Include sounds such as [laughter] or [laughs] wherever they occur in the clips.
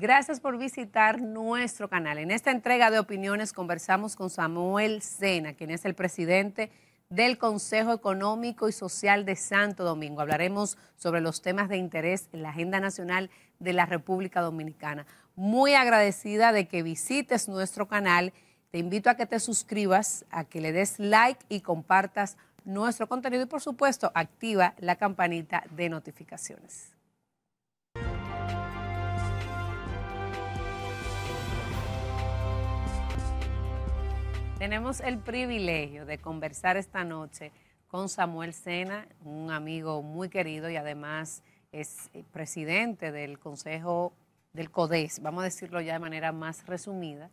Gracias por visitar nuestro canal. En esta entrega de opiniones conversamos con Samuel Sena, quien es el presidente del Consejo Económico y Social de Santo Domingo. Hablaremos sobre los temas de interés en la agenda nacional de la República Dominicana. Muy agradecida de que visites nuestro canal. Te invito a que te suscribas, a que le des like y compartas nuestro contenido y por supuesto activa la campanita de notificaciones. Tenemos el privilegio de conversar esta noche con Samuel Sena, un amigo muy querido y además es eh, presidente del Consejo del CODES, vamos a decirlo ya de manera más resumida,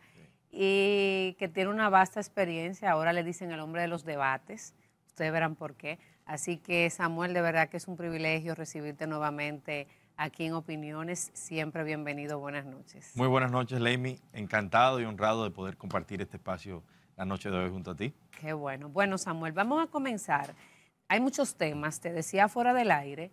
y que tiene una vasta experiencia, ahora le dicen el hombre de los debates, ustedes verán por qué. Así que Samuel, de verdad que es un privilegio recibirte nuevamente aquí en Opiniones. Siempre bienvenido, buenas noches. Muy buenas noches, Leimi. Encantado y honrado de poder compartir este espacio la noche de hoy junto a ti. Qué bueno. Bueno, Samuel, vamos a comenzar. Hay muchos temas, te decía fuera del aire,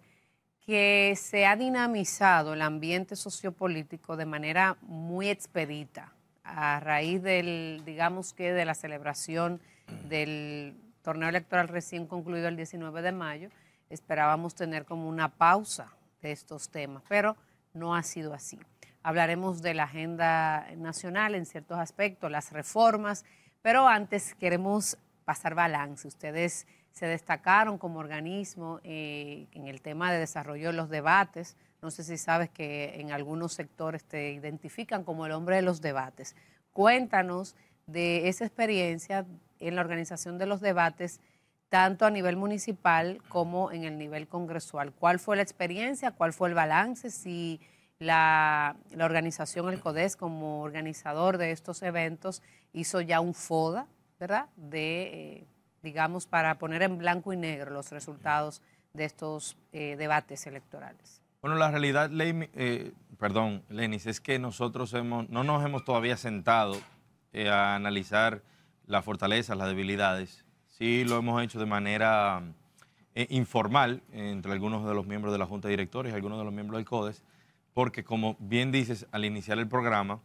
que se ha dinamizado el ambiente sociopolítico de manera muy expedita a raíz del, digamos que, de la celebración del torneo electoral recién concluido el 19 de mayo, esperábamos tener como una pausa de estos temas, pero no ha sido así. Hablaremos de la agenda nacional en ciertos aspectos, las reformas pero antes queremos pasar balance. Ustedes se destacaron como organismo eh, en el tema de desarrollo de los debates. No sé si sabes que en algunos sectores te identifican como el hombre de los debates. Cuéntanos de esa experiencia en la organización de los debates, tanto a nivel municipal como en el nivel congresual. ¿Cuál fue la experiencia? ¿Cuál fue el balance? Si la, organización El CODES como organizador de estos eventos hizo ya un FODA, ¿verdad? De, eh, digamos, para poner en blanco y negro los resultados de estos eh, debates electorales. Bueno, la realidad, eh, perdón, Lenis, es que nosotros hemos, no nos hemos todavía sentado a analizar las fortalezas, las debilidades. Sí lo hemos hecho de manera informal entre algunos de los miembros de la Junta de Directores, algunos de los miembros del CODES, porque como bien dices al iniciar el programa,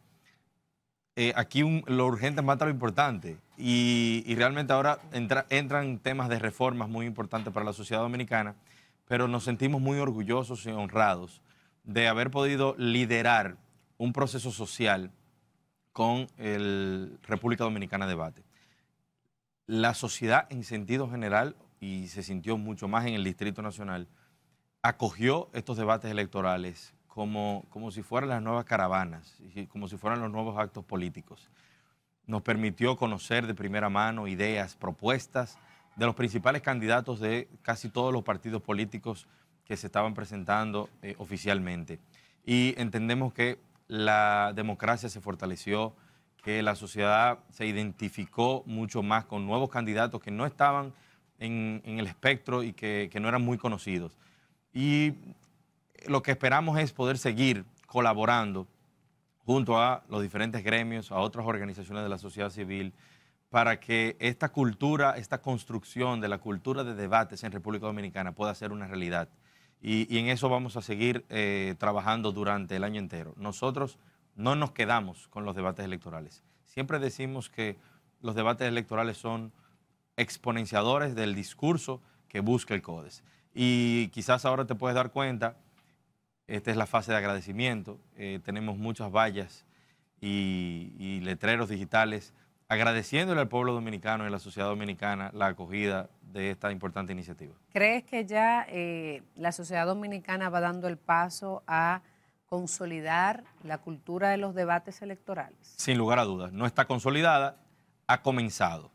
eh, aquí lo urgente mata lo importante y, realmente ahora entran temas de reformas muy importantes para la sociedad dominicana, pero nos sentimos muy orgullosos y honrados de haber podido liderar un proceso social con el República Dominicana Debate. La sociedad en sentido general, y se sintió mucho más en el Distrito Nacional, acogió estos debates electorales como, como si fueran las nuevas caravanas, como si fueran los nuevos actos políticos. Nos permitió conocer de primera mano ideas, propuestas de los principales candidatos de casi todos los partidos políticos que se estaban presentando eh, oficialmente. Y entendemos que la democracia se fortaleció, que la sociedad se identificó mucho más con nuevos candidatos que no estaban en, el espectro y que, que, no eran muy conocidos. Y lo que esperamos es poder seguir colaborando junto a los diferentes gremios, a otras organizaciones de la sociedad civil, para que esta cultura, esta construcción de la cultura de debates en República Dominicana pueda ser una realidad. Y, en eso vamos a seguir eh, trabajando durante el año entero. Nosotros no nos quedamos con los debates electorales. Siempre decimos que los debates electorales son exponenciadores del discurso que busca el CODES. Y quizás ahora te puedes dar cuenta esta es la fase de agradecimiento. Eh, tenemos muchas vallas y, letreros digitales agradeciéndole al pueblo dominicano y a la sociedad dominicana la acogida de esta importante iniciativa. ¿Crees que ya eh, la sociedad dominicana va dando el paso a consolidar la cultura de los debates electorales? Sin lugar a dudas, no está consolidada, ha comenzado.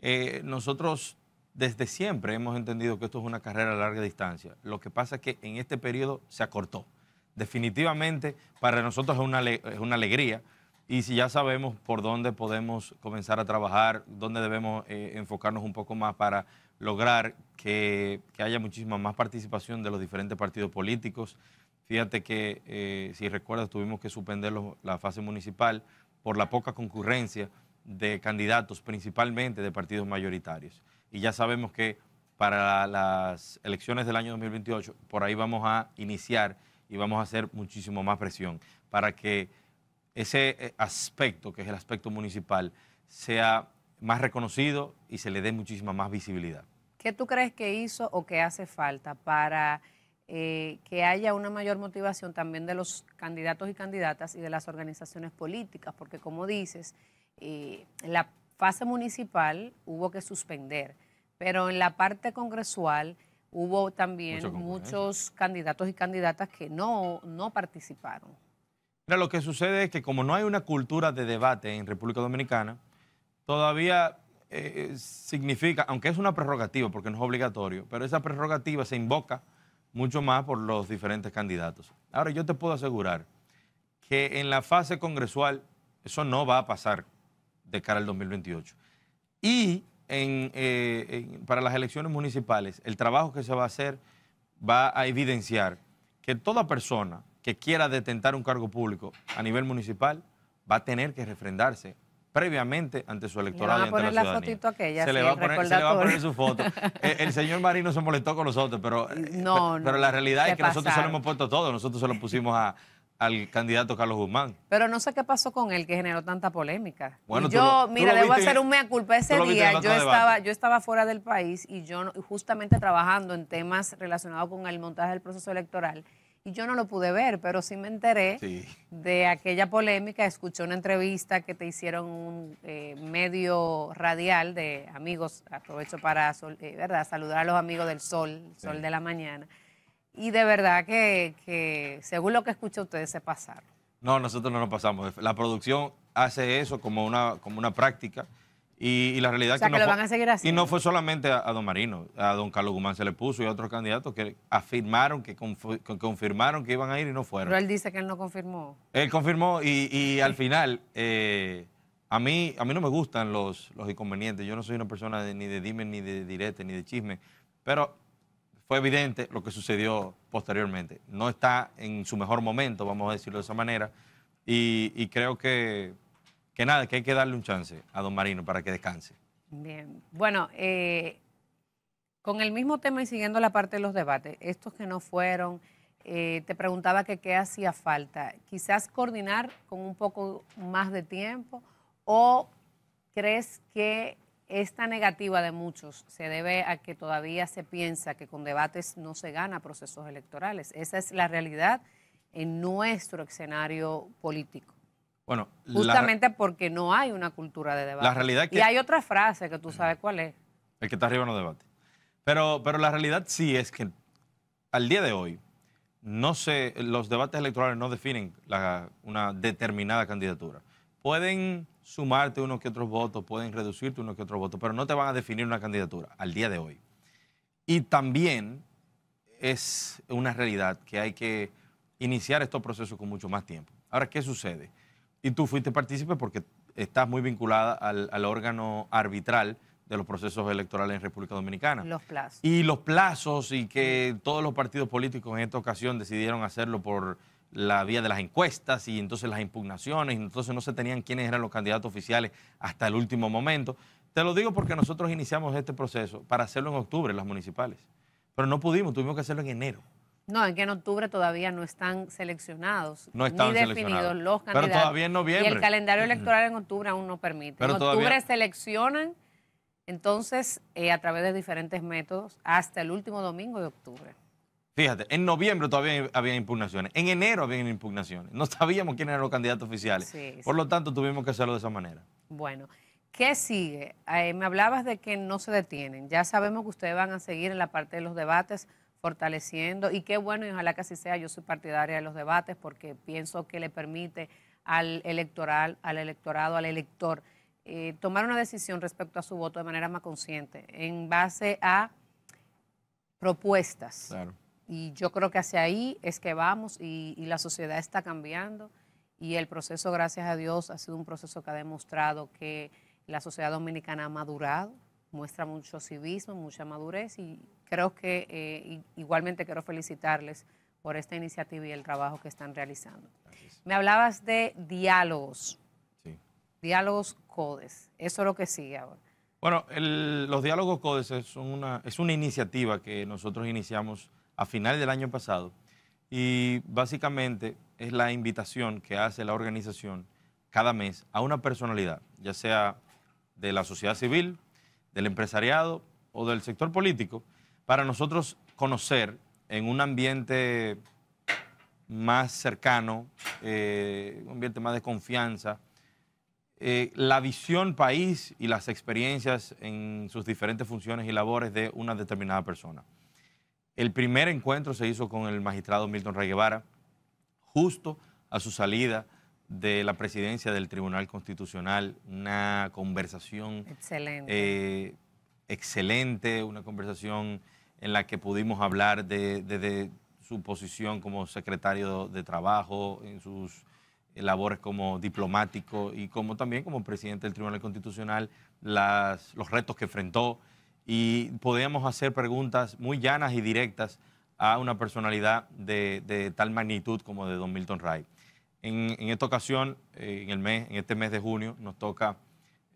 Eh, nosotros desde siempre hemos entendido que esto es una carrera a larga distancia. Lo que pasa es que en este periodo se acortó. Definitivamente para nosotros es una, alegría y si ya sabemos por dónde podemos comenzar a trabajar, dónde debemos eh, enfocarnos un poco más para lograr que, haya muchísima más participación de los diferentes partidos políticos. Fíjate que, eh, si recuerdas, tuvimos que suspender la fase municipal por la poca concurrencia de candidatos, principalmente de partidos mayoritarios y ya sabemos que para las elecciones del año 2028, por ahí vamos a iniciar y vamos a hacer muchísimo más presión para que ese eh, aspecto, que es el aspecto municipal, sea más reconocido y se le dé muchísima más visibilidad. ¿Qué tú crees que hizo o que hace falta para eh, que haya una mayor motivación también de los candidatos y candidatas y de las organizaciones políticas? Porque como dices, eh, la fase municipal hubo que suspender, pero en la parte congresual hubo también muchos candidatos y candidatas que no, participaron. lo que sucede es que como no hay una cultura de debate en República Dominicana, todavía eh, eh, significa, aunque es una prerrogativa porque no es obligatorio, pero esa prerrogativa se invoca mucho más por los diferentes candidatos. Ahora, yo te puedo asegurar que en la fase congresual eso no va a pasar de cara al 2028. Y eh, para las elecciones municipales, el trabajo que se va a hacer va a evidenciar que toda persona que quiera detentar un cargo público a nivel municipal va a tener que refrendarse previamente ante su electorado. Le a poner la, fotito aquella. Se, le va a poner, su foto. [laughs] Eh, el, señor Marino se molestó con nosotros, pero, no, pero, la realidad es que nosotros se lo hemos puesto todo. Nosotros se lo pusimos a, al candidato Carlos Guzmán. Pero no sé qué pasó con él que generó tanta polémica. Bueno, yo, mira, debo hacer un mea culpa. Ese día yo estaba, yo estaba fuera del país y yo justamente trabajando en temas relacionados con el montaje del proceso electoral. Y yo no lo pude ver, pero sí me enteré de aquella polémica. Escuché una entrevista que te hicieron un eh, medio radial de amigos. Aprovecho para eh, ¿verdad? saludar a los amigos del Sol, Sol de la Mañana y de verdad que, según lo que escucho, ustedes se pasaron. No, nosotros no nos pasamos. La producción hace eso como una, como una práctica. Y, la realidad es que, no Y no fue solamente a, don Marino, a don Carlos Guzmán se le puso y a otros candidatos que afirmaron, que, confirmaron que iban a ir y no fueron. Pero él dice que él no confirmó. Él confirmó y, al final, eh, a, mí, a mí no me gustan los, inconvenientes. Yo no soy una persona ni de dime, ni de direte, ni de chisme. Pero fue evidente lo que sucedió posteriormente. No está en su mejor momento, vamos a decirlo de esa manera, y, creo que, nada, que hay que darle un chance a don Marino para que descanse. Bien, bueno, eh, con el mismo tema y siguiendo la parte de los debates, estos que no fueron, eh, te preguntaba que qué hacía falta, quizás coordinar con un poco más de tiempo o crees que esta negativa de muchos se debe a que todavía se piensa que con debates no se gana procesos electorales. Esa es la realidad en nuestro escenario político. Bueno, justamente porque no hay una cultura de debate. La realidad y hay otra frase que tú sabes cuál es. El que está arriba no debate. Pero, pero la realidad sí es que al día de hoy no se, los debates electorales no definen una determinada candidatura. Pueden sumarte unos que otros votos, pueden reducirte unos que otros votos, pero no te van a definir una candidatura al día de hoy. Y también es una realidad que hay que iniciar estos procesos con mucho más tiempo. Ahora, ¿qué sucede? Y tú fuiste partícipe porque estás muy vinculada al, al órgano arbitral de los procesos electorales en República Dominicana. Los plazos. Y los plazos y que todos los partidos políticos en esta ocasión decidieron hacerlo por la vía de las encuestas y entonces las impugnaciones, y entonces no se tenían quiénes eran los candidatos oficiales hasta el último momento. Te lo digo porque nosotros iniciamos este proceso para hacerlo en octubre, las municipales, pero no pudimos, tuvimos que hacerlo en enero. No, es que en octubre todavía no están seleccionados. No ni definidos los candidatos. Pero todavía en noviembre. Y el calendario electoral en octubre aún no permite. en octubre seleccionan, entonces, eh, a través de diferentes métodos, hasta el último domingo de octubre. Fíjate, en noviembre todavía había impugnaciones, en enero había impugnaciones, no [laughs] sabíamos quiénes eran los candidatos oficiales, por lo tanto tuvimos que hacerlo de esa manera. Bueno, ¿qué sigue? Eh, me hablabas de que no se detienen, ya sabemos que ustedes van a seguir en la parte de los debates fortaleciendo y qué bueno y ojalá que así sea, yo soy partidaria de los debates porque pienso que le permite al electoral, al electorado, al elector eh, tomar una decisión respecto a su voto de manera más consciente en base a propuestas. Claro y yo creo que hacia ahí es que vamos y, la sociedad está cambiando y el proceso, gracias a Dios, ha sido un proceso que ha demostrado que la sociedad dominicana ha madurado, muestra mucho civismo, mucha madurez y creo que eh, igualmente quiero felicitarles por esta iniciativa y el trabajo que están realizando. Me hablabas de diálogos, sí. diálogos CODES, eso es lo que sigue ahora. Bueno, los diálogos CODES es una, es una iniciativa que nosotros iniciamos a final del año pasado. Y básicamente es la invitación que hace la organización cada mes a una personalidad, ya sea de la sociedad civil, del empresariado o del sector político, para nosotros conocer en un ambiente más cercano, eh, un ambiente más de confianza, eh, la visión país y las experiencias en sus diferentes funciones y labores de una determinada persona. El primer encuentro se hizo con el magistrado Milton Rey Guevara, justo a su salida de la presidencia del Tribunal Constitucional, una conversación excelente, eh, una conversación en la que pudimos hablar de, su posición como secretario de Trabajo, en sus labores como diplomático y como también como presidente del Tribunal Constitucional, los retos que enfrentó, y podemos hacer preguntas muy llanas y directas a una personalidad de, tal magnitud como de Don Milton Ray. En, esta ocasión, eh, en, el mes, en este mes de junio, nos toca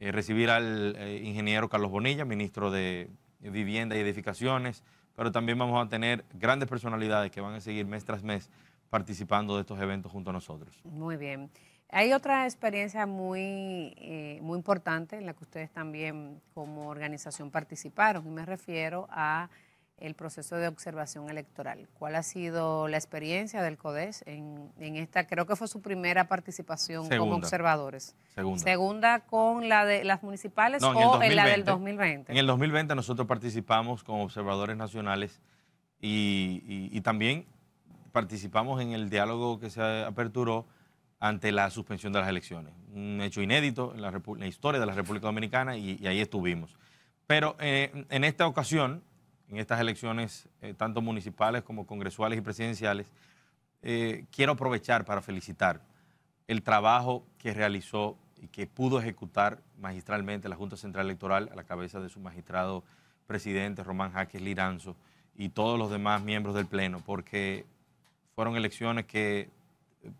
eh, recibir al eh, ingeniero Carlos Bonilla, ministro de Vivienda y Edificaciones, pero también vamos a tener grandes personalidades que van a seguir mes tras mes participando de estos eventos junto a nosotros. Muy bien. Hay otra experiencia muy, eh, muy importante en la que ustedes también como organización participaron y me refiero a el proceso de observación electoral. ¿Cuál ha sido la experiencia del CODES en, esta? Creo que fue su primera participación con como observadores. Segunda. Segunda. con la de las municipales o en, la del 2020. En el 2020 nosotros participamos como observadores nacionales y también participamos en el diálogo que se aperturó ante la suspensión de las elecciones. Un hecho inédito en la, historia de la República Dominicana y, ahí estuvimos. Pero eh, en esta ocasión, en estas elecciones, eh, tanto municipales como congresuales y presidenciales, eh, quiero aprovechar para felicitar el trabajo que realizó y que pudo ejecutar magistralmente la Junta Central Electoral a la cabeza de su magistrado presidente Román Jaques Liranzo y todos los demás miembros del Pleno, porque fueron elecciones que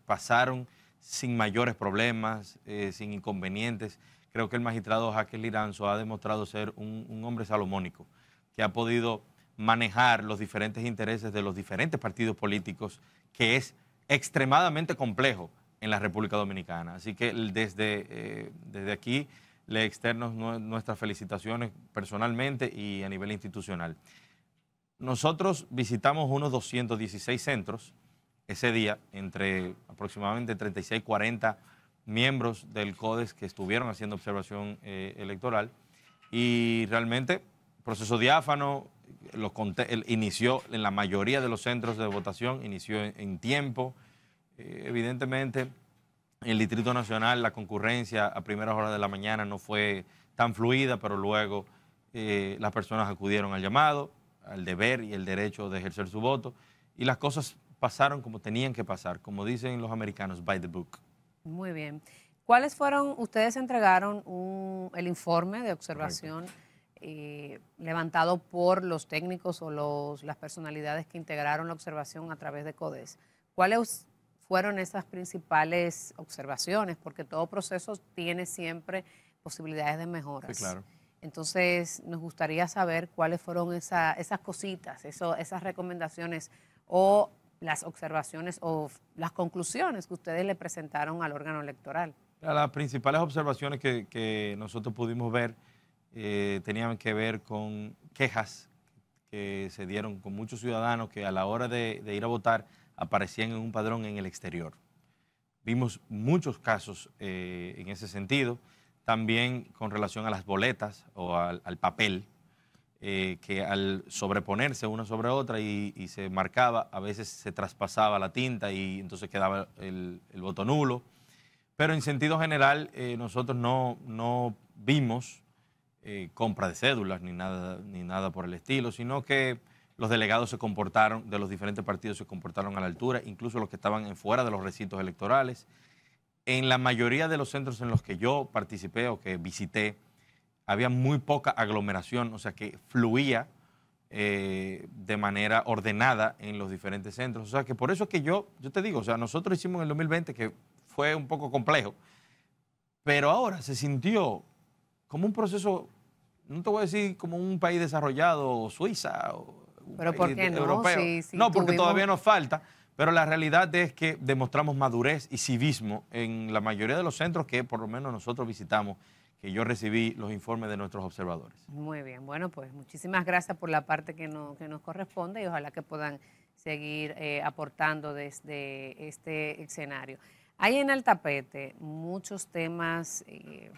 pasaron sin mayores problemas, eh, sin inconvenientes. Creo que el magistrado Jaque Liranzo ha demostrado ser un, hombre salomónico, que ha podido manejar los diferentes intereses de los diferentes partidos políticos, que es extremadamente complejo en la República Dominicana. Así que desde, eh, desde aquí le externo nuestras felicitaciones personalmente y a nivel institucional. Nosotros visitamos unos 216 centros ese día entre aproximadamente 36 40 miembros del CODES que estuvieron haciendo observación eh, electoral y realmente proceso diáfano inició en la mayoría de los centros de votación, inició en, tiempo. Eh, evidentemente, en el Distrito Nacional la concurrencia a primeras horas de la mañana no fue tan fluida, pero luego eh, las personas acudieron al llamado, al deber y el derecho de ejercer su voto y las cosas pasaron como tenían que pasar, como dicen los americanos, by the book. Muy bien. ¿Cuáles fueron, ustedes entregaron el informe de observación eh, levantado por los técnicos o los, las personalidades que integraron la observación a través de CODES? ¿Cuáles fueron esas principales observaciones? Porque todo proceso tiene siempre posibilidades de mejoras. claro. Entonces, nos gustaría saber cuáles fueron esas cositas, esas recomendaciones o las observaciones o las conclusiones que ustedes le presentaron al órgano electoral. Las principales observaciones que, nosotros pudimos ver eh, tenían que ver con quejas que se dieron con muchos ciudadanos que a la hora de, ir a votar aparecían en un padrón en el exterior. Vimos muchos casos eh, en ese sentido, también con relación a las boletas o al, al papel eh, que al sobreponerse una sobre otra y, se marcaba, a veces se traspasaba la tinta y entonces quedaba el, voto nulo. Pero en sentido general, eh, nosotros no, vimos eh, compra de cédulas ni nada, ni nada por el estilo, sino que los delegados se comportaron, de los diferentes partidos se comportaron a la altura, incluso los que estaban fuera de los recintos electorales. En la mayoría de los centros en los que yo participé o que visité, había muy poca aglomeración, o sea que fluía eh, de manera ordenada en los diferentes centros. O sea que por eso es que yo, yo te digo, o sea, nosotros hicimos en el 2020 que fue un poco complejo, pero ahora se sintió como un proceso, no te voy a decir como un país desarrollado o Suiza o un pero país ¿por qué no? europeo. no, porque todavía nos falta. Pero la realidad es que demostramos madurez y civismo en la mayoría de los centros que por lo menos nosotros visitamos que yo recibí los informes de nuestros observadores. Muy bien, bueno, pues muchísimas gracias por la parte que, nos corresponde y ojalá que puedan seguir eh, aportando desde este escenario. Hay en el tapete muchos temas eh,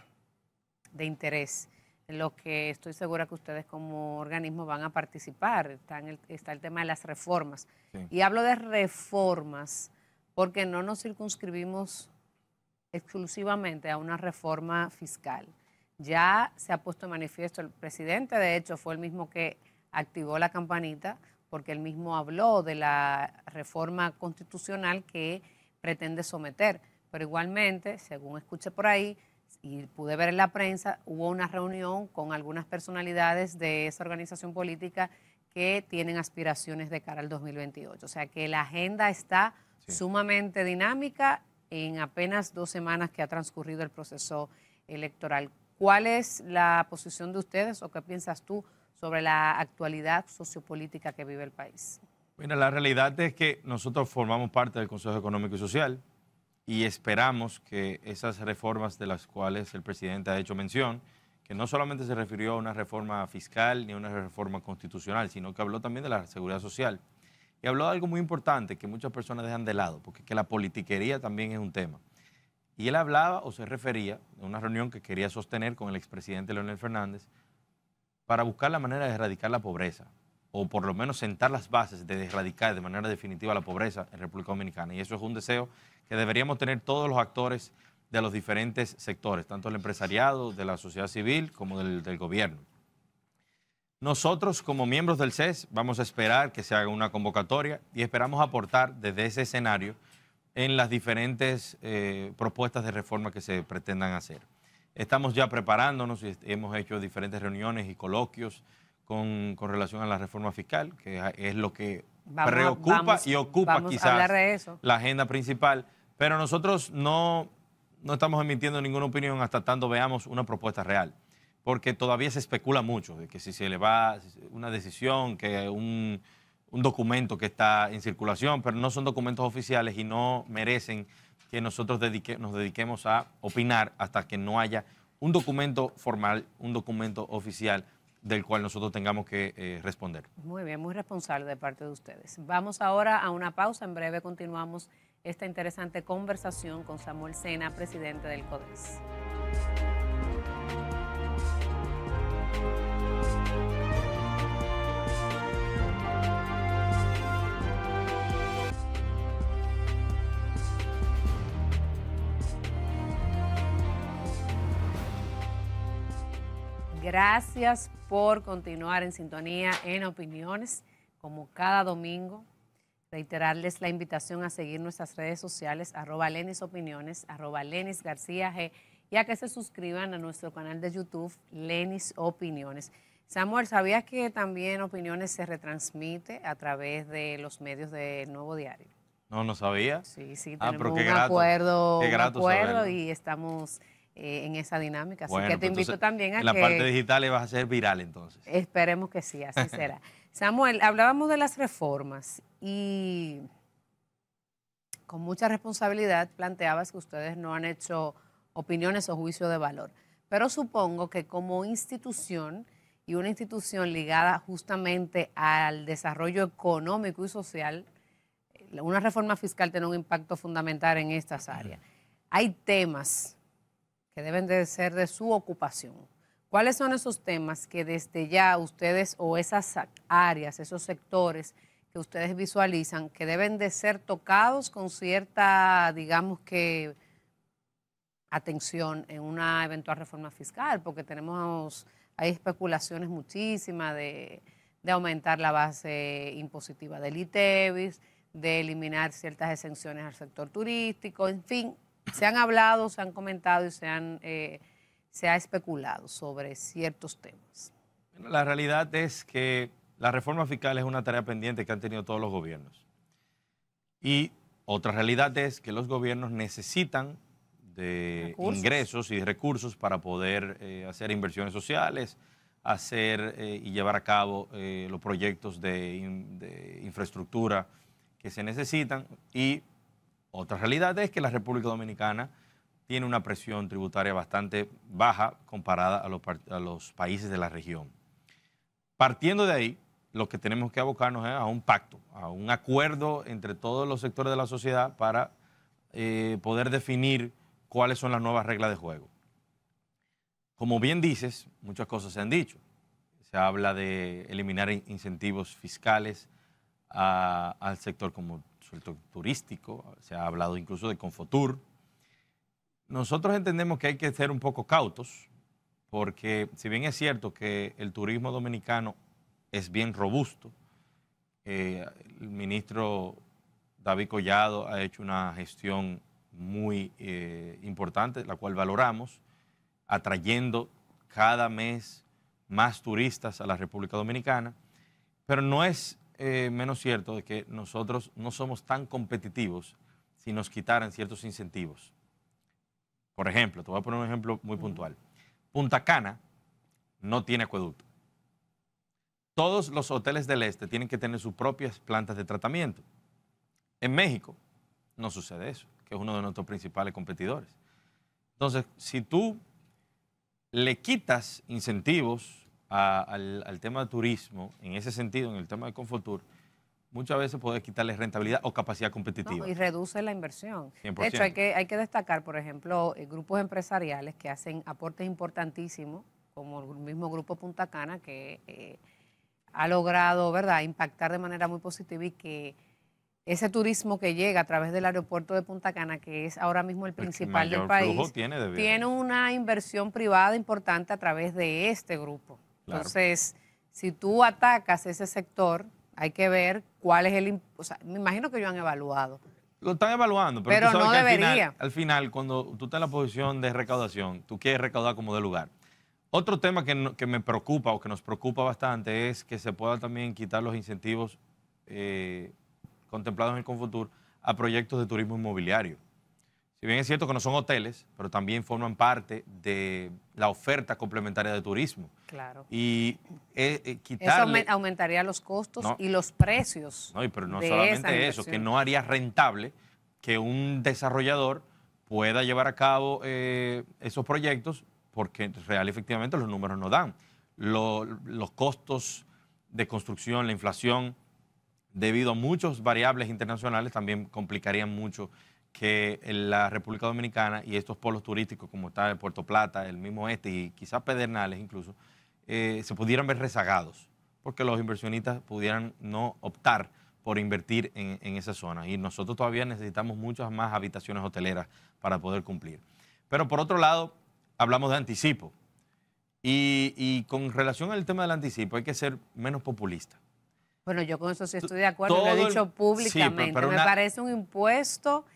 de interés en los que estoy segura que ustedes como organismo van a participar. Está, el, tema de las reformas. Y hablo de reformas porque no nos circunscribimos exclusivamente a una reforma fiscal. Ya se ha puesto en manifiesto el presidente, de hecho fue el mismo que activó la campanita, porque él mismo habló de la reforma constitucional que pretende someter. Pero igualmente, según escuché por ahí y pude ver en la prensa, hubo una reunión con algunas personalidades de esa organización política que tienen aspiraciones de cara al 2028. O sea que la agenda está sumamente dinámica en apenas dos semanas que ha transcurrido el proceso electoral. ¿Cuál es la posición de ustedes o qué piensas tú sobre la actualidad sociopolítica que vive el país? Bueno, la realidad es que nosotros formamos parte del Consejo Económico y Social y esperamos que esas reformas de las cuales el presidente ha hecho mención, que no solamente se refirió a una reforma fiscal ni a una reforma constitucional, sino que habló también de la seguridad social y habló de algo muy importante que muchas personas dejan de lado, porque que la politiquería también es un tema. Y él hablaba o se refería a una reunión que quería sostener con el expresidente Leonel Fernández para buscar la manera de erradicar la pobreza, o por lo menos sentar las bases de erradicar de manera definitiva la pobreza en República Dominicana. Y eso es un deseo que deberíamos tener todos los actores de los diferentes sectores, tanto el empresariado, de la sociedad civil como del gobierno. Nosotros, como miembros del CES, vamos a esperar que se haga una convocatoria y esperamos aportar desde ese escenario en las diferentes eh, propuestas de reforma que se pretendan hacer. Estamos ya preparándonos y hemos hecho diferentes reuniones y coloquios con, relación a la reforma fiscal, que es lo que preocupa y ocupa quizás la agenda principal. Pero nosotros no, no estamos emitiendo ninguna opinión hasta tanto veamos una propuesta real porque todavía se especula mucho de que si se le va una decisión, que un, documento que está en circulación, pero no son documentos oficiales y no merecen que nosotros nos dediquemos a opinar hasta que no haya un documento formal, un documento oficial del cual nosotros tengamos que eh, responder. Muy bien, muy responsable de parte de ustedes. Vamos ahora a una pausa, en breve continuamos esta interesante conversación con Samuel Sena, presidente del CODES. Gracias por continuar en sintonía en opiniones, como cada domingo. Reiterarles la invitación a seguir nuestras redes sociales, arroba Lenis Opiniones, arroba Lenis García G, y a que se suscriban a nuestro canal de YouTube, Lenis Opiniones. Samuel, ¿sabías que también Opiniones se retransmite a través de los medios de Nuevo Diario? No, no sabía. Sí, sí, ah, tenemos un acuerdo, y estamos eh, en esa dinámica. Así que te pues invito también a que... la parte digital vas a ser viral entonces. Esperemos que sí, así será. [laughs] Samuel, hablábamos de las reformas y con mucha responsabilidad planteabas que ustedes no han hecho opiniones o juicio de valor. Pero supongo que como institución y una institución ligada justamente al desarrollo económico y social, eh, una reforma fiscal tiene un impacto fundamental en estas áreas. Hay temas que deben de ser de su ocupación. ¿Cuáles son esos temas que desde ya ustedes o esas áreas, esos sectores que ustedes visualizan que deben de ser tocados con cierta, digamos que, atención en una eventual reforma fiscal? Porque tenemos, hay especulaciones muchísimas de, de aumentar la base impositiva del ITEVIS, de eliminar ciertas exenciones al sector turístico, en fin, se han hablado, se han comentado y se, han, eh, se ha especulado sobre ciertos temas. La realidad es que la reforma fiscal es una tarea pendiente que han tenido todos los gobiernos. Y otra realidad es que los gobiernos necesitan de ingresos y recursos para poder eh, hacer inversiones sociales, hacer eh, y llevar a cabo los proyectos de, de infraestructura que se necesitan y otra realidad es que la República Dominicana tiene una presión tributaria bastante baja comparada a los, países de la región. Partiendo de ahí, lo que tenemos que abocarnos es a un pacto, a un acuerdo entre todos los sectores de la sociedad para eh, poder definir cuáles son las nuevas reglas de juego. Como bien dices, muchas cosas se han dicho. Se habla de eliminar incentivos fiscales al sector común suelto turístico, se ha hablado incluso de Confotur. Nosotros entendemos que hay que ser un poco cautos, porque si bien es cierto que el turismo dominicano es bien robusto, eh, el ministro David Collado ha hecho una gestión muy eh, importante, la cual valoramos, atrayendo cada mes más turistas a la República Dominicana, pero no es eh, menos cierto de que nosotros no somos tan competitivos si nos quitaran ciertos incentivos. Por ejemplo, te voy a poner un ejemplo muy puntual. Punta Cana no tiene acueducto. Todos los hoteles del este tienen que tener sus propias plantas de tratamiento. En México no sucede eso, que es uno de nuestros principales competidores. Entonces, si tú le quitas incentivos al, tema de turismo, en ese sentido, en el tema de Confortur, muchas veces puede quitarle rentabilidad o capacidad competitiva. y reduce la inversión. De hecho, hay que, hay que destacar, por ejemplo, eh, grupos empresariales que hacen aportes importantísimos, como el mismo grupo Punta Cana, que eh, ha logrado verdad impactar de manera muy positiva y que ese turismo que llega a través del aeropuerto de Punta Cana, que es ahora mismo el principal del país, tiene una inversión privada importante a través de este grupo. Entonces, si tú atacas ese sector, hay que ver cuál es el... O sea, me imagino que ellos han evaluado. Lo están evaluando, pero, que Al final, cuando tú estás en la posición de recaudación, tú quieres recaudar como de lugar. Otro tema que, me preocupa o que nos preocupa bastante es que se puedan también quitar los incentivos eh, contemplados en el Confutur a proyectos de turismo inmobiliario. Si bien es cierto que no son hoteles, pero también forman parte de la oferta complementaria de turismo. Claro. Y eh, eh quitarle... Eso aumentaría los costos y los precios. No, pero no solamente eso, que no haría rentable que un desarrollador pueda llevar a cabo eh, esos proyectos porque real efectivamente los números no dan. los costos de construcción, la inflación, debido a muchas variables internacionales, también complicarían mucho que la República Dominicana y estos polos turísticos como está el Puerto Plata, el mismo este y quizás Pedernales incluso, eh, se pudieran ver rezagados, porque los inversionistas pudieran no optar por invertir en, esa zona. Y nosotros todavía necesitamos muchas más habitaciones hoteleras para poder cumplir. Pero por otro lado, hablamos de anticipo. Y, con relación al tema del anticipo, hay que ser menos populista. Bueno, yo con eso sí estoy de acuerdo, lo he dicho públicamente. Me parece un impuesto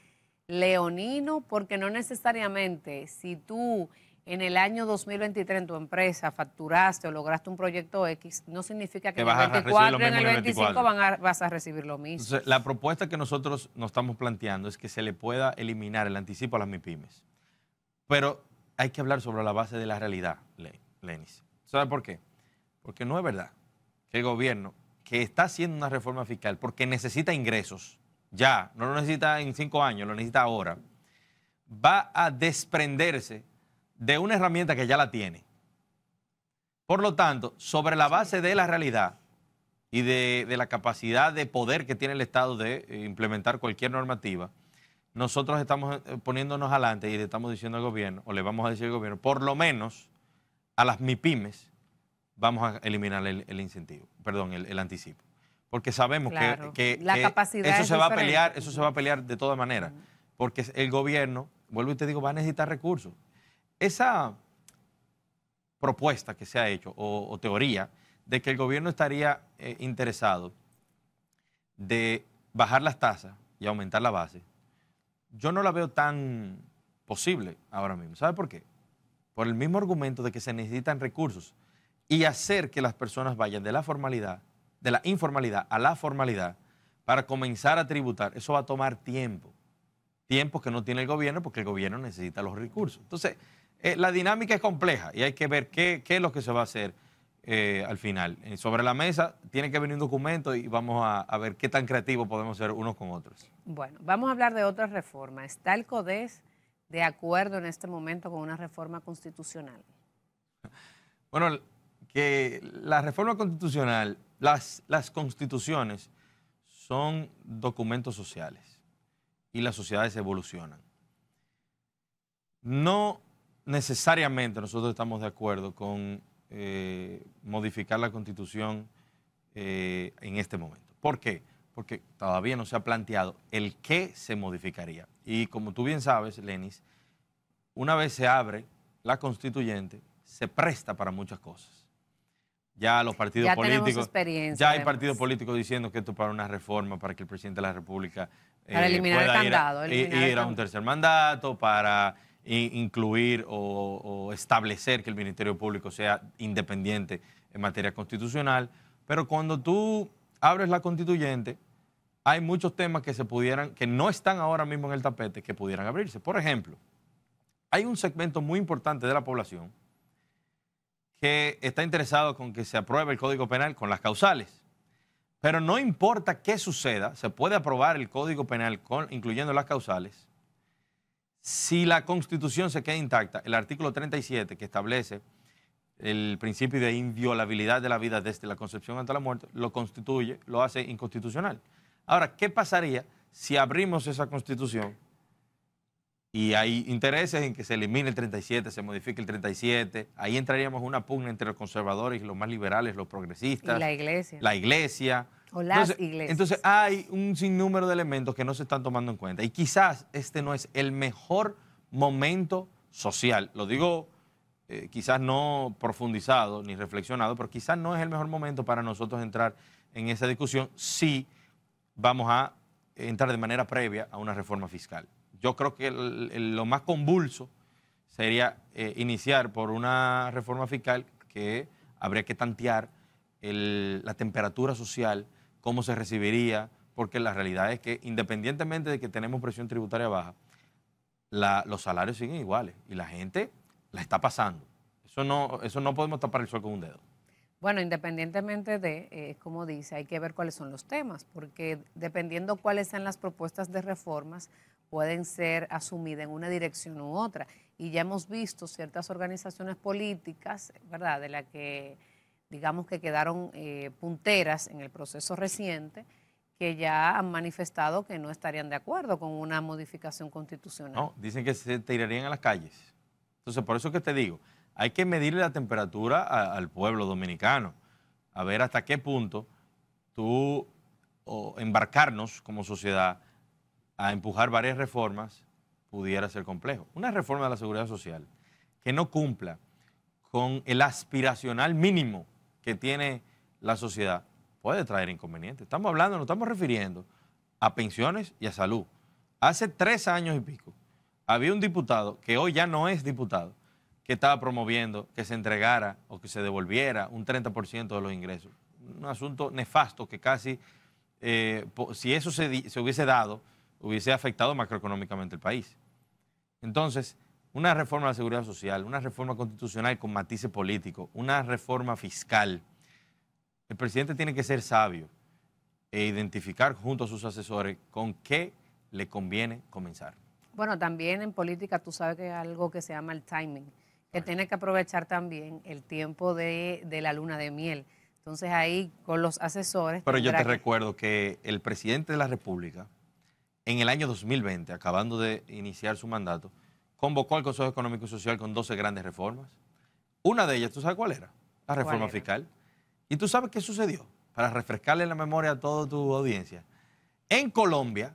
leonino, porque no necesariamente si tú en el año 2023 en tu empresa facturaste o lograste un proyecto X, no significa que, en el 2024 y en el 25 vas a recibir lo mismo. la propuesta que nosotros nos estamos planteando es que se le pueda eliminar el anticipo a las MIPIMES. Pero hay que hablar sobre la base de la realidad, Lenis. ¿Sabes por qué? Porque no es verdad que el gobierno, que está haciendo una reforma fiscal porque necesita ingresos, ya, no lo necesita en cinco años, lo necesita ahora, va a desprenderse de una herramienta que ya la tiene. Por lo tanto, sobre la base de la realidad y de, la capacidad de poder que tiene el Estado de eh, implementar cualquier normativa, nosotros estamos eh, poniéndonos adelante y le estamos diciendo al gobierno, o le vamos a decir al gobierno, por lo menos a las MIPIMES vamos a eliminar el, incentivo, perdón, el anticipo porque sabemos que, eso se va a pelear, eso se va a pelear de todas maneras, porque el gobierno, vuelvo y te digo, va a necesitar recursos. Esa propuesta que se ha hecho o, teoría de que el gobierno estaría eh, interesado de bajar las tasas y aumentar la base, yo no la veo tan posible ahora mismo. ¿Sabe por qué? Por el mismo argumento de que se necesitan recursos y hacer que las personas vayan de la formalidad de la informalidad a la formalidad para comenzar a tributar, eso va a tomar tiempo. Tiempo que no tiene el gobierno porque el gobierno necesita los recursos. Entonces, eh, la dinámica es compleja y hay que ver qué, es lo que se va a hacer eh, al final. Eh, sobre la mesa tiene que venir un documento y vamos a, a, ver qué tan creativos podemos ser unos con otros. Bueno, vamos a hablar de otra reforma. ¿Está el CODES de acuerdo en este momento con una reforma constitucional? [laughs] Bueno, que la reforma constitucional las, constituciones son documentos sociales y las sociedades evolucionan. No necesariamente nosotros estamos de acuerdo con eh, modificar la constitución eh, en este momento. ¿Por qué? Porque todavía no se ha planteado el qué se modificaría. Y como tú bien sabes, Lenis, una vez se abre la constituyente, se presta para muchas cosas. Ya los partidos políticos. ya hay partidos políticos diciendo que esto para una reforma, para que el presidente de la República. Eh, para eliminar el candado. Ir, a, un tercer mandato, para incluir o, o, establecer que el Ministerio Público sea independiente en materia constitucional. Pero cuando tú abres la constituyente, hay muchos temas que se pudieran, que no están ahora mismo en el tapete, que pudieran abrirse. Por ejemplo, hay un segmento muy importante de la población que está interesado con que se apruebe el Código Penal con las causales. Pero no importa qué suceda, se puede aprobar el Código Penal con, incluyendo las causales. Si la Constitución se queda intacta, el artículo 37 que establece el principio de inviolabilidad de la vida desde la concepción hasta la muerte, lo constituye, lo hace inconstitucional. Ahora, ¿qué pasaría si abrimos esa constitución y hay intereses en que se elimine el 37, se modifique el 37. Ahí entraríamos una pugna entre los conservadores y los más liberales, los progresistas. Y la iglesia. La iglesia. O las entonces, iglesias. Entonces hay un sinnúmero de elementos que no se están tomando en cuenta. Y quizás este no es el mejor momento social. Lo digo eh, quizás no profundizado ni reflexionado, pero quizás no es el mejor momento para nosotros entrar en esa discusión si vamos a entrar de manera previa a una reforma fiscal yo creo que lo más convulso sería eh, iniciar por una reforma fiscal que habría que tantear la temperatura social, cómo se recibiría, porque la realidad es que independientemente de que tenemos presión tributaria baja, los salarios siguen iguales y la gente la está pasando. Eso no, eso no podemos tapar el suelo con un dedo. Bueno, independientemente de, eh, como dice, hay que ver cuáles son los temas, porque dependiendo cuáles sean las propuestas de reformas, pueden ser asumidas en una dirección u otra. Y ya hemos visto ciertas organizaciones políticas, ¿verdad?, de las que digamos que quedaron eh, punteras en el proceso reciente, que ya han manifestado que no estarían de acuerdo con una modificación constitucional. No, dicen que se tirarían a las calles. Entonces, por eso que te digo, hay que medirle la temperatura al pueblo dominicano, a ver hasta qué punto tú o embarcarnos como sociedad a empujar varias reformas pudiera ser complejo. Una reforma de la seguridad social que no cumpla con el aspiracional mínimo que tiene la sociedad puede traer inconvenientes. Estamos hablando, nos estamos refiriendo a pensiones y a salud. Hace tres años y pico había un diputado que hoy ya no es diputado que estaba promoviendo que se entregara o que se devolviera un 30% de los ingresos. Un asunto nefasto que casi, eh, si eso se hubiese dado, hubiese afectado macroeconómicamente el país. Entonces, una reforma de la seguridad social, una reforma constitucional con matices políticos, una reforma fiscal. El presidente tiene que ser sabio e identificar junto a sus asesores con qué le conviene comenzar. Bueno, también en política tú sabes que hay algo que se llama el timing, que tiene que aprovechar también el tiempo de, la luna de miel. Entonces ahí con los asesores... Pero yo te recuerdo que el presidente de la República, en el año 2020, acabando de iniciar su mandato, convocó al Consejo Económico y Social con 12 grandes reformas. Una de ellas, ¿tú sabes cuál era? La reforma fiscal. ¿Y tú sabes qué sucedió? Para refrescarle la memoria a toda tu audiencia. En Colombia,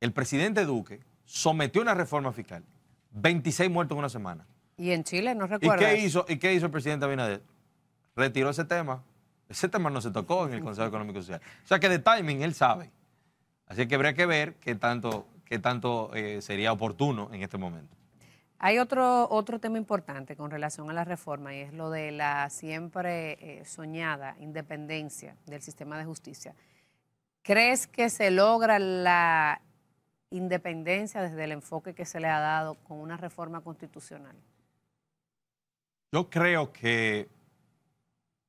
el presidente Duque sometió una reforma fiscal. 26 muertos en una semana. Y en Chile, no recuerdo. ¿Y qué hizo, ¿y qué hizo el presidente Abinader? Retiró ese tema. Ese tema no se tocó en el Consejo Económico y Social. O sea que de timing él sabe. Así que habría que ver qué tanto, qué tanto eh, sería oportuno en este momento. Hay otro, otro tema importante con relación a la reforma y es lo de la siempre eh, soñada independencia del sistema de justicia. ¿Crees que se logra la independencia desde el enfoque que se le ha dado con una reforma constitucional? Yo creo que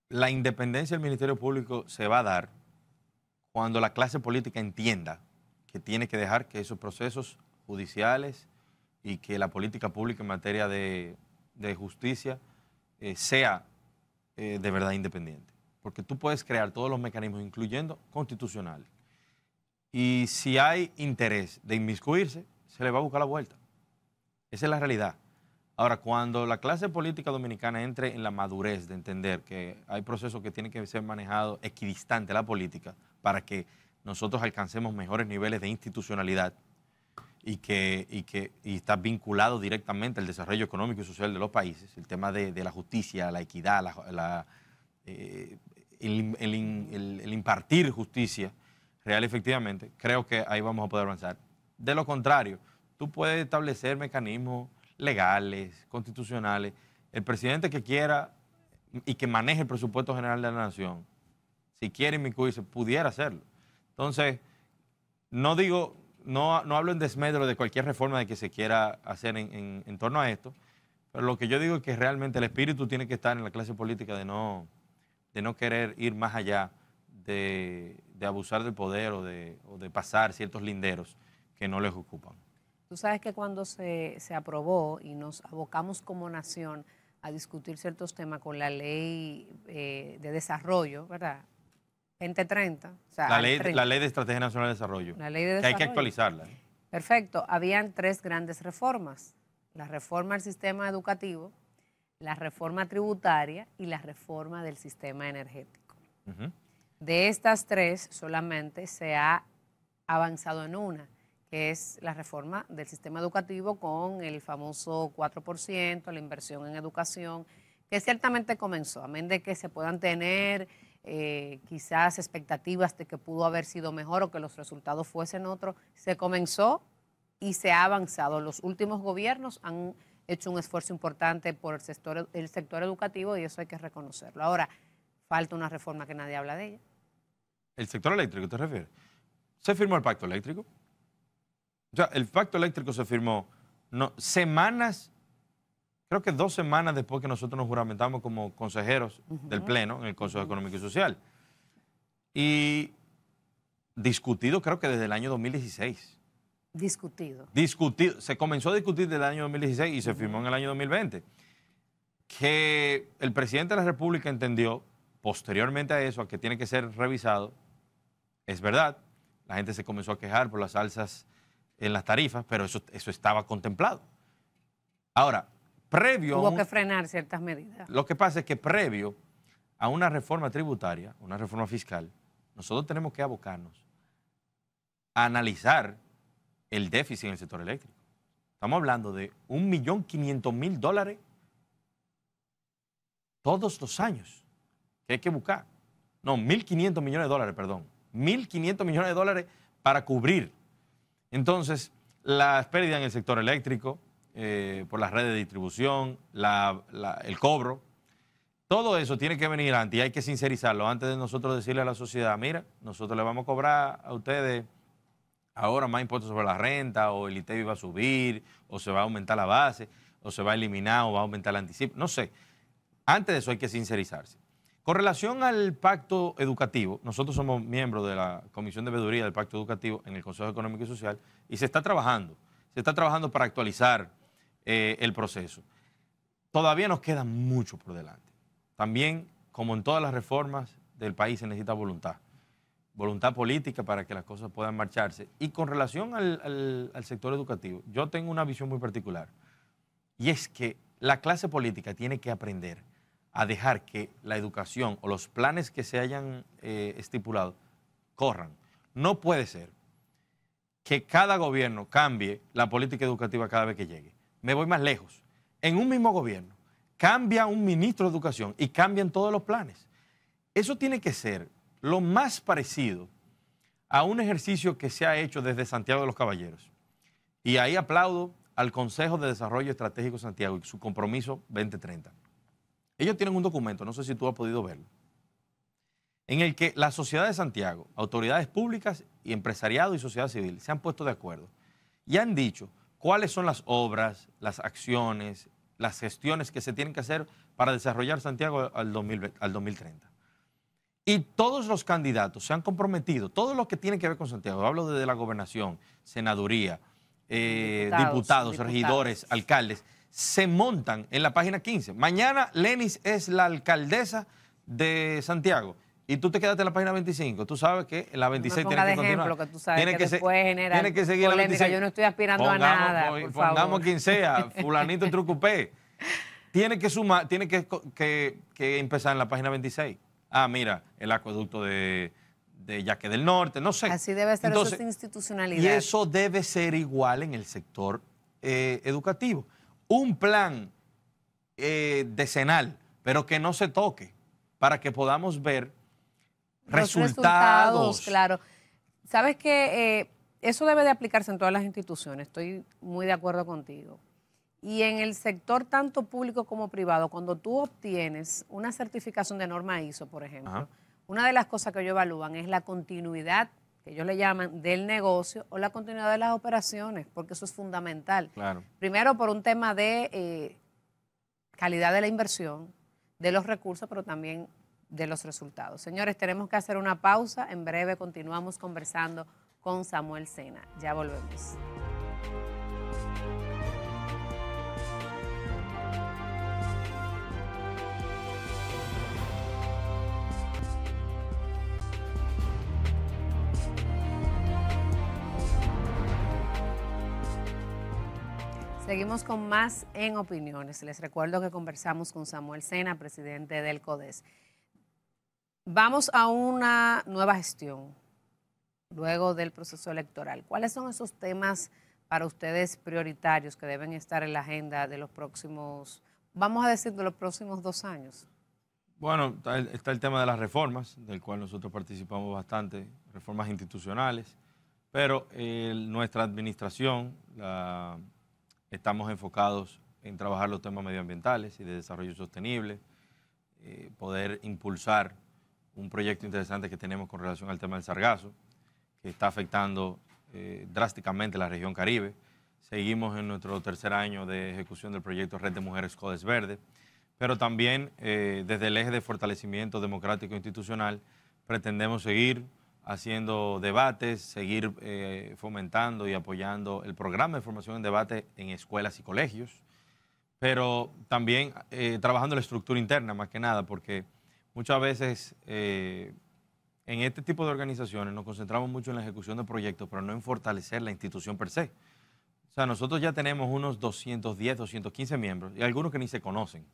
la independencia del Ministerio Público se va a dar cuando la clase política entienda que tiene que dejar que esos procesos judiciales y que la política pública en materia de, justicia eh, sea eh, de verdad independiente. Porque tú puedes crear todos los mecanismos, incluyendo constitucionales. Y si hay interés de inmiscuirse, se le va a buscar la vuelta. Esa es la realidad. Ahora, cuando la clase política dominicana entre en la madurez de entender que hay procesos que tienen que ser manejados equidistante a la política, para que nosotros alcancemos mejores niveles de institucionalidad y que, que está vinculado directamente al desarrollo económico y social de los países, el tema de, la justicia, la equidad, eh, el, impartir justicia real efectivamente, creo que ahí vamos a poder avanzar. De lo contrario, tú puedes establecer mecanismos legales, constitucionales. El presidente que quiera y que maneje el presupuesto general de la nación, si quiere inmiscuirse, pudiera hacerlo. Entonces, no digo, no, no hablo en desmedro de cualquier reforma de que se quiera hacer en, en, torno a esto, pero lo que yo digo es que realmente el espíritu tiene que estar en la clase política de no, de no querer ir más allá de, abusar del poder o de, pasar ciertos linderos que no les ocupan. Tú sabes que cuando se, aprobó y nos abocamos como nación a discutir ciertos temas con la ley eh, de desarrollo, ¿verdad? 2030. O la, ley, 30. la ley de Estrategia Nacional de Desarrollo. La ley de hay que actualizarla. Perfecto. Habían tres grandes reformas. La reforma del sistema educativo, la reforma tributaria y la reforma del sistema energético. De estas tres solamente se ha avanzado en una, que es la reforma del sistema educativo con el famoso 4%, la inversión en educación, que ciertamente comenzó, amén de que se puedan tener eh, quizás expectativas de que pudo haber sido mejor o que los resultados fuesen otros, se comenzó y se ha avanzado. Los últimos gobiernos han hecho un esfuerzo importante por el sector, el sector educativo y eso hay que reconocerlo. Ahora, falta una reforma que nadie habla de ella. ¿El sector eléctrico te refieres? ¿Se firmó el pacto eléctrico? O sea, el pacto eléctrico se firmó no, semanas creo que dos semanas después que nosotros nos juramentamos como consejeros del Pleno en el Consejo Económico y Social. Y discutido creo que desde el año 2016. Discutido. Discutido. Se comenzó a discutir desde el año 2016 y se firmó en el año 2020. Que el presidente de la República entendió posteriormente a eso, a que tiene que ser revisado, es verdad. La gente se comenzó a quejar por las alzas en las tarifas, pero eso, eso estaba contemplado. Ahora, previo. que frenar ciertas medidas. Lo que pasa es que previo a una reforma tributaria, una reforma fiscal, nosotros tenemos que abocarnos a analizar el déficit en el sector eléctrico. Estamos hablando de 1.500.000 dólares todos los años que hay que buscar. No, 1.500 millones de dólares, perdón. 1.500 millones de dólares para cubrir. Entonces, las pérdidas en el sector eléctrico, eh, por las redes de distribución, el cobro. Todo eso tiene que venir antes y hay que sincerizarlo antes de nosotros decirle a la sociedad, mira, nosotros le vamos a cobrar a ustedes ahora más impuestos sobre la renta o el ITEVI e va a subir o se va a aumentar la base o se va a eliminar o va a aumentar el anticipo. No sé. Antes de eso hay que sincerizarse. Con relación al pacto educativo, nosotros somos miembros de la Comisión de Veeduría del Pacto Educativo en el Consejo Económico y Social y se está trabajando. Se está trabajando para actualizar eh, el proceso. Todavía nos queda mucho por delante. También, como en todas las reformas del país, se necesita voluntad. Voluntad política para que las cosas puedan marcharse. Y con relación al, sector educativo, yo tengo una visión muy particular. Y es que la clase política tiene que aprender a dejar que la educación o los planes que se hayan eh, estipulado corran. No puede ser que cada gobierno cambie la política educativa cada vez que llegue me voy más lejos. En un mismo gobierno cambia un ministro de educación y cambian todos los planes. Eso tiene que ser lo más parecido a un ejercicio que se ha hecho desde Santiago de los Caballeros. Y ahí aplaudo al Consejo de Desarrollo Estratégico Santiago y su compromiso 2030. Ellos tienen un documento, no sé si tú has podido verlo, en el que la sociedad de Santiago, autoridades públicas y empresariado y sociedad civil se han puesto de acuerdo y han dicho cuáles son las obras, las acciones, las gestiones que se tienen que hacer para desarrollar Santiago al, 2030. Y todos los candidatos se han comprometido, todo lo que tiene que ver con Santiago, hablo desde la gobernación, senaduría, eh, diputados, diputados, regidores, alcaldes, se montan en la página 15. Mañana Lenis es la alcaldesa de Santiago y tú te quedaste en la página 25, tú sabes que la 26 tiene que continuar. tiene que, seguir la 26. Yo no estoy aspirando a nada, por Pongamos quien sea, fulanito en trucupé. [laughs] Tiene que sumar, tiene que, empezar en la página 26. Ah, mira, el acueducto de, de Yaque del Norte, no sé. Así debe ser, eso institucionalidad. Y eso debe ser igual en el sector eh, educativo. Un plan eh, decenal, pero que no se toque, para que podamos ver resultados. resultados. Claro. Sabes que eh, eso debe de aplicarse en todas las instituciones, estoy muy de acuerdo contigo. Y en el sector tanto público como privado, cuando tú obtienes una certificación de norma ISO, por ejemplo, una de las cosas que ellos evalúan es la continuidad, que ellos le llaman, del negocio o la continuidad de las operaciones, porque eso es fundamental. Primero por un tema de eh, calidad de la inversión, de los recursos, pero también de los resultados. Señores, tenemos que hacer una pausa. En breve continuamos conversando con Samuel Sena. Ya volvemos. Seguimos con más en opiniones. Les recuerdo que conversamos con Samuel Sena, presidente del CODES. Vamos a una nueva gestión luego del proceso electoral. ¿Cuáles son esos temas para ustedes prioritarios que deben estar en la agenda de los próximos, vamos a decir, de los próximos dos años? Bueno, está el, tema de las reformas, del cual nosotros participamos bastante, reformas institucionales, pero eh, nuestra administración estamos enfocados en trabajar los temas medioambientales y de desarrollo sostenible, eh, poder impulsar un proyecto interesante que tenemos con relación al tema del sargazo, que está afectando eh, drásticamente la región Caribe. Seguimos en nuestro tercer año de ejecución del proyecto Red de Mujeres Codes Verde, pero también eh, desde el eje de fortalecimiento democrático e institucional pretendemos seguir haciendo debates, seguir eh, fomentando y apoyando el programa de formación en debate en escuelas y colegios, pero también trabajando la estructura interna más que nada, porque muchas veces eh, en este tipo de organizaciones nos concentramos mucho en la ejecución de proyectos, pero no en fortalecer la institución per se. O sea, nosotros ya tenemos unos 210, 215 miembros y algunos que ni se conocen.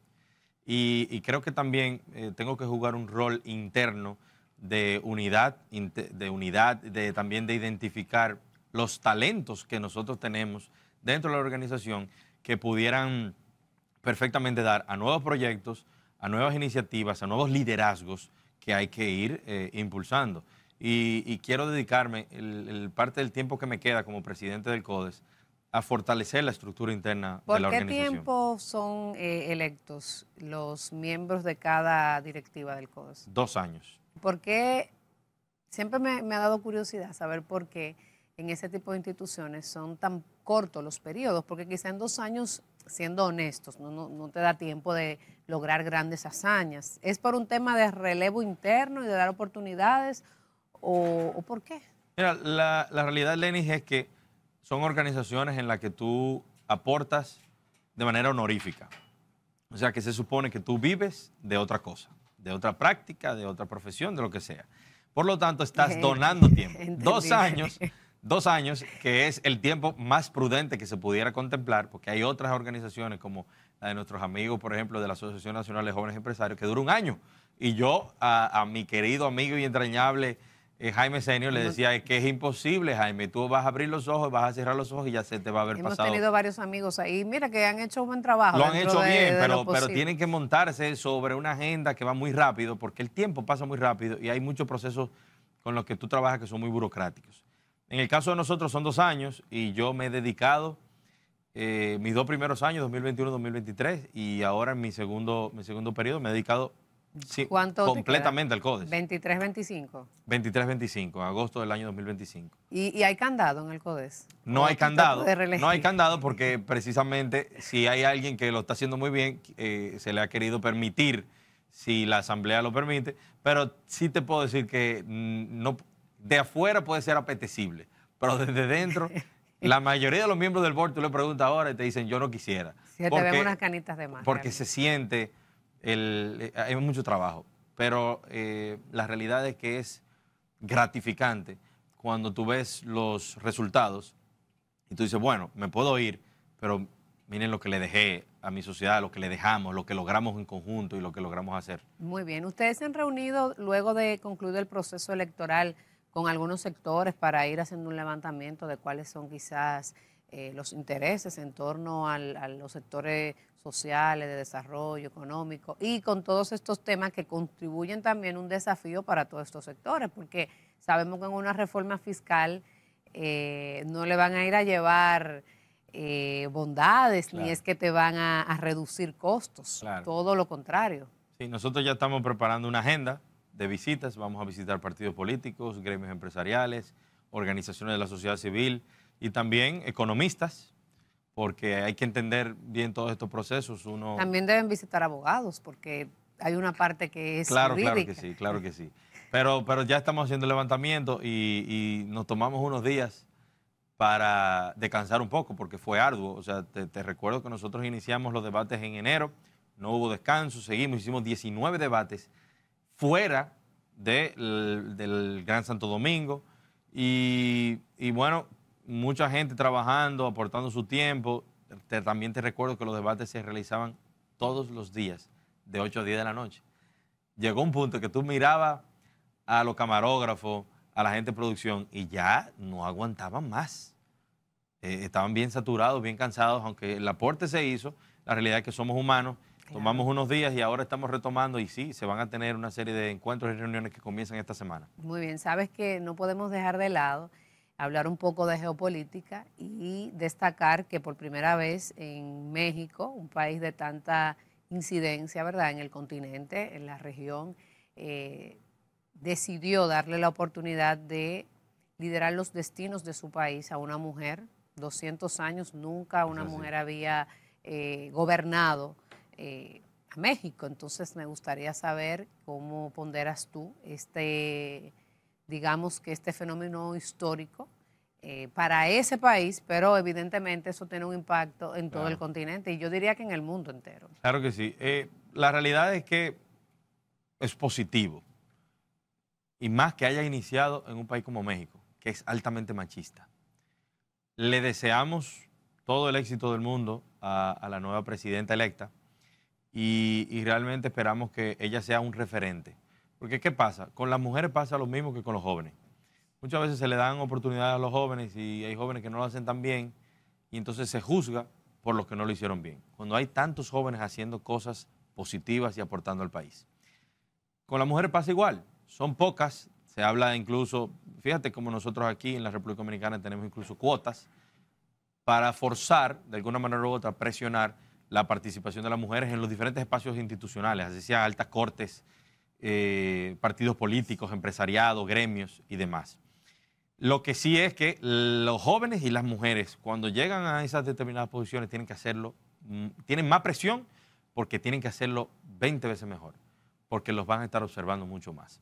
Y, creo que también eh, tengo que jugar un rol interno de unidad, de unidad, de también de identificar los talentos que nosotros tenemos dentro de la organización que pudieran perfectamente dar a nuevos proyectos, a nuevas iniciativas, a nuevos liderazgos que hay que ir eh, impulsando. Y, quiero dedicarme el, parte del tiempo que me queda como presidente del CODES a fortalecer la estructura interna de la organización. ¿Por qué tiempo son eh, electos los miembros de cada directiva del CODES? Dos años. ¿Por qué? Siempre me ha dado curiosidad saber por qué en ese tipo de instituciones son tan cortos los periodos, porque quizá en dos años, siendo honestos, no, te da tiempo de lograr grandes hazañas. ¿Es por un tema de relevo interno y de dar oportunidades o, por qué? Mira, la, realidad, Lenny, es que son organizaciones en las que tú aportas de manera honorífica. O sea, que se supone que tú vives de otra cosa, de otra práctica, de otra profesión, de lo que sea. Por lo tanto, estás [laughs] donando tiempo. Dos años Dos años, que es el tiempo más prudente que se pudiera contemplar, porque hay otras organizaciones como la de nuestros amigos, por ejemplo, de la Asociación Nacional de Jóvenes Empresarios, que dura un año. Y yo a, mi querido amigo y entrañable eh, Jaime Senior le decía es que es imposible, Jaime, tú vas a abrir los ojos, vas a cerrar los ojos y ya se te va a haber Hemos pasado. Hemos tenido varios amigos ahí, mira que han hecho un buen trabajo. Lo han hecho bien, pero, pero tienen que montarse sobre una agenda que va muy rápido, porque el tiempo pasa muy rápido y hay muchos procesos con los que tú trabajas que son muy burocráticos. En el caso de nosotros son dos años y yo me he dedicado eh, mis dos primeros años, 2021-2023, y ahora en mi segundo, mi segundo periodo me he dedicado completamente al CODES. 23-25. 23-25, agosto del año 2025. ¿Y, hay candado en el CODES? No hay candado. No hay candado porque precisamente si hay alguien que lo está haciendo muy bien, eh, se le ha querido permitir si la asamblea lo permite, pero sí te puedo decir que no, de afuera puede ser apetecible, pero desde dentro, [laughs] la mayoría de los miembros del board tú le preguntas ahora y te dicen, yo no quisiera. porque, te unas canitas de más. Porque se siente, el, eh, hay mucho trabajo, pero eh, la realidad es que es gratificante cuando tú ves los resultados y tú dices, bueno, me puedo ir, pero miren lo que le dejé a mi sociedad, lo que le dejamos, lo que logramos en conjunto y lo que logramos hacer. Muy bien, ustedes se han reunido luego de concluir el proceso electoral con algunos sectores para ir haciendo un levantamiento de cuáles son quizás eh, los intereses en torno a los sectores sociales, de desarrollo económico y con todos estos temas que contribuyen también un desafío para todos estos sectores, porque sabemos que en una reforma fiscal eh, no le van a ir a llevar eh, bondades, ni es que te van a, reducir costos, todo lo contrario. Sí, nosotros ya estamos preparando una agenda de visitas. Vamos a visitar partidos políticos, gremios empresariales, organizaciones de la sociedad civil y también economistas, porque hay que entender bien todos estos procesos. Uno... También deben visitar abogados, porque hay una parte que es claro, Claro que sí, claro que sí. Pero, pero ya estamos haciendo levantamiento y, nos tomamos unos días para descansar un poco, porque fue arduo. O sea, te, recuerdo que nosotros iniciamos los debates en enero, no hubo descanso, seguimos, hicimos 19 debates fuera del, Gran Santo Domingo. Y, bueno, mucha gente trabajando, aportando su tiempo. también te recuerdo que los debates se realizaban todos los días, de 8 a 10 de la noche. Llegó un punto que tú mirabas a los camarógrafos, a la gente de producción, y ya no aguantaban más. Eh, estaban bien saturados, bien cansados, aunque el aporte se hizo, la realidad es que somos humanos Tomamos unos días y ahora estamos retomando y sí, se van a tener una serie de encuentros y reuniones que comienzan esta semana. Muy bien, sabes que no podemos dejar de lado hablar un poco de geopolítica y destacar que por primera vez en México, un país de tanta incidencia, ¿verdad?, en el continente, en la región, eh, decidió darle la oportunidad de liderar los destinos de su país a una mujer. 200 años, nunca una mujer había eh, gobernado eh, a México. Entonces me gustaría saber cómo ponderas tú este, digamos que este fenómeno histórico eh, para ese país, pero evidentemente eso tiene un impacto en todo el continente y yo diría que en el mundo entero. Claro que sí. Eh, la realidad es que es positivo y más que haya iniciado en un país como México, que es altamente machista. Le deseamos todo el éxito del mundo a la nueva presidenta electa y, realmente esperamos que ella sea un referente. Porque ¿qué pasa? Con las mujeres pasa lo mismo que con los jóvenes. Muchas veces se le dan oportunidades a los jóvenes y hay jóvenes que no lo hacen tan bien y entonces se juzga por los que no lo hicieron bien. Cuando hay tantos jóvenes haciendo cosas positivas y aportando al país. Con las mujeres pasa igual, son pocas, se habla incluso, fíjate como nosotros aquí en la República Dominicana tenemos incluso cuotas para forzar, de alguna manera u otra, presionar la participación de las mujeres en los diferentes espacios institucionales, así sea altas cortes, eh, partidos políticos, empresariados, gremios y demás. Lo que sí es que los jóvenes y las mujeres, cuando llegan a esas determinadas posiciones, tienen que hacerlo, mm, tienen más presión porque tienen que hacerlo 20 veces mejor, porque los van a estar observando mucho más.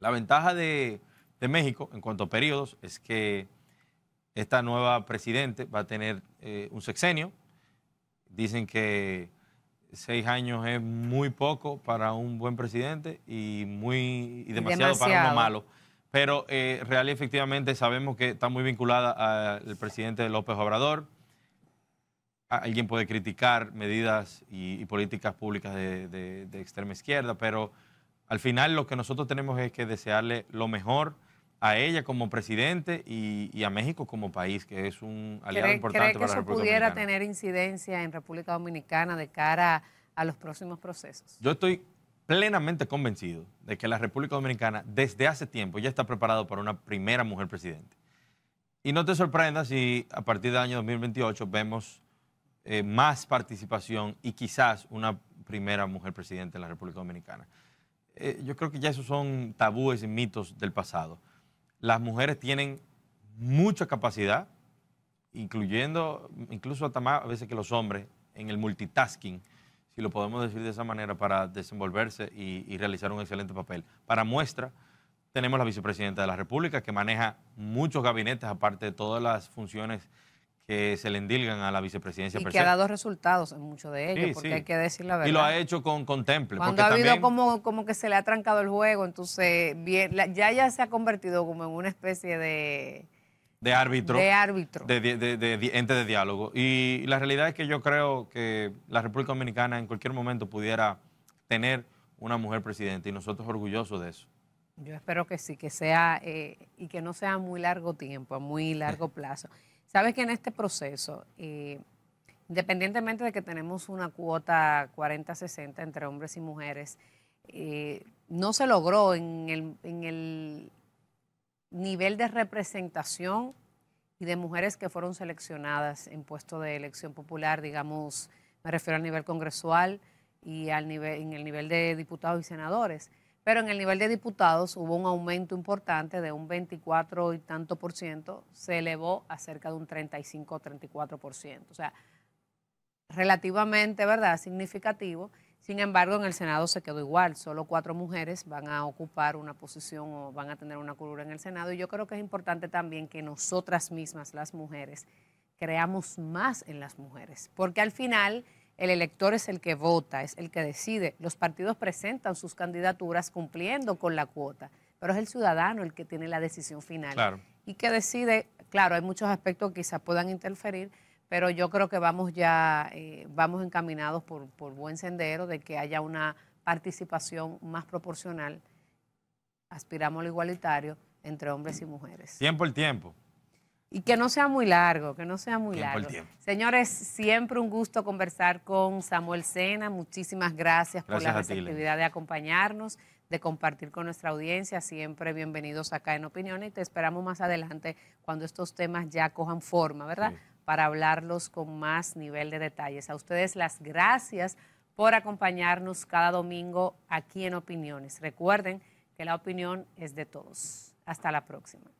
La ventaja de, de México en cuanto a periodos es que esta nueva presidente va a tener eh, un sexenio, Dicen que seis años es muy poco para un buen presidente y, muy, demasiado, para uno malo. Pero eh, realmente efectivamente sabemos que está muy vinculada al presidente López Obrador. Alguien puede criticar medidas y, políticas públicas de, de extrema izquierda, pero al final lo que nosotros tenemos es que desearle lo mejor a ella como presidente y, a México como país, que es un aliado importante para la República Dominicana. pudiera tener incidencia en República Dominicana de cara a los próximos procesos? Yo estoy plenamente convencido de que la República Dominicana desde hace tiempo ya está preparada para una primera mujer presidente. Y no te sorprendas si a partir del año 2028 vemos eh, más participación y quizás una primera mujer presidente en la República Dominicana. Eh, yo creo que ya esos son tabúes y mitos del pasado. Las mujeres tienen mucha capacidad, incluyendo incluso hasta más a veces que los hombres, en el multitasking, si lo podemos decir de esa manera, para desenvolverse y, realizar un excelente papel. Para muestra, tenemos la vicepresidenta de la República, que maneja muchos gabinetes, aparte de todas las funciones que se le endilgan a la vicepresidencia. Y que ha dado resultados en muchos de ellos, porque hay que decir la verdad. Y lo ha hecho con, con Cuando ha habido como, como que se le ha trancado el juego, entonces bien, ya, ya se ha convertido como en una especie de... De árbitro. De árbitro. De, de, de, ente de diálogo. Y la realidad es que yo creo que la República Dominicana en cualquier momento pudiera tener una mujer presidenta y nosotros orgullosos de eso. Yo espero que sí, que sea eh, y que no sea muy largo tiempo, a muy largo [laughs] plazo. Sabes que en este proceso, eh, independientemente de que tenemos una cuota 40-60 entre hombres y mujeres, eh, no se logró en el, nivel de representación y de mujeres que fueron seleccionadas en puesto de elección popular, digamos, me refiero al nivel congresual y al nivel, en el nivel de diputados y senadores. Pero en el nivel de diputados hubo un aumento importante de un 24 y tanto por ciento, se elevó a cerca de un 35 34 por ciento. O sea, relativamente, ¿verdad?, significativo. Sin embargo, en el Senado se quedó igual, solo cuatro mujeres van a ocupar una posición o van a tener una curura en el Senado. Y yo creo que es importante también que nosotras mismas, las mujeres, creamos más en las mujeres, porque al final el elector es el que vota, es el que decide. Los partidos presentan sus candidaturas cumpliendo con la cuota, pero es el ciudadano el que tiene la decisión final. Y que decide, claro, hay muchos aspectos que quizás puedan interferir, pero yo creo que vamos ya, eh, vamos encaminados por, por buen sendero de que haya una participación más proporcional. Aspiramos al igualitario entre hombres y mujeres. Tiempo el tiempo. Y que no sea muy largo, que no sea muy largo. Señores, siempre un gusto conversar con Samuel Sena. Muchísimas gracias, por la receptividad de acompañarnos, de compartir con nuestra audiencia. Siempre bienvenidos acá en Opiniones y te esperamos más adelante cuando estos temas ya cojan forma, ¿verdad? Para hablarlos con más nivel de detalles. A ustedes las gracias por acompañarnos cada domingo aquí en Opiniones. Recuerden que la opinión es de todos. Hasta la próxima.